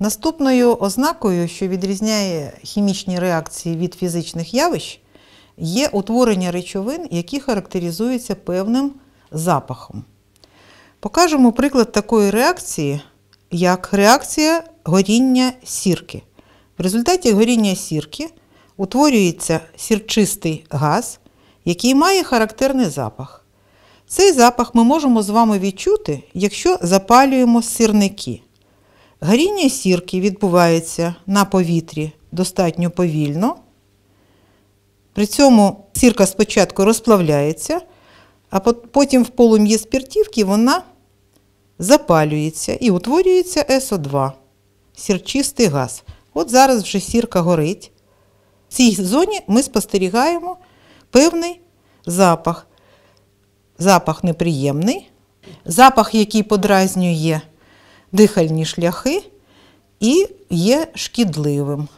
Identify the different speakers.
Speaker 1: Наступною ознакою, що відрізняє хімічні реакції від фізичних явищ, є утворення речовин, які характеризуються певним запахом. Покажемо приклад такої реакції, як реакція горіння сірки. В результаті горіння сірки утворюється сірчистий газ, який має характерний запах. Цей запах ми можемо з вами відчути, якщо запалюємо сирники. Гаріння сірки відбувається на повітрі достатньо повільно. При цьому сірка спочатку розплавляється, а потім в полум'ї спиртівки вона запалюється і утворюється СО2, сірчистий газ. От зараз вже сірка горить. В цій зоні ми спостерігаємо певний запах. Запах неприємний, запах, який подразнює дихальні шляхи і є шкідливим.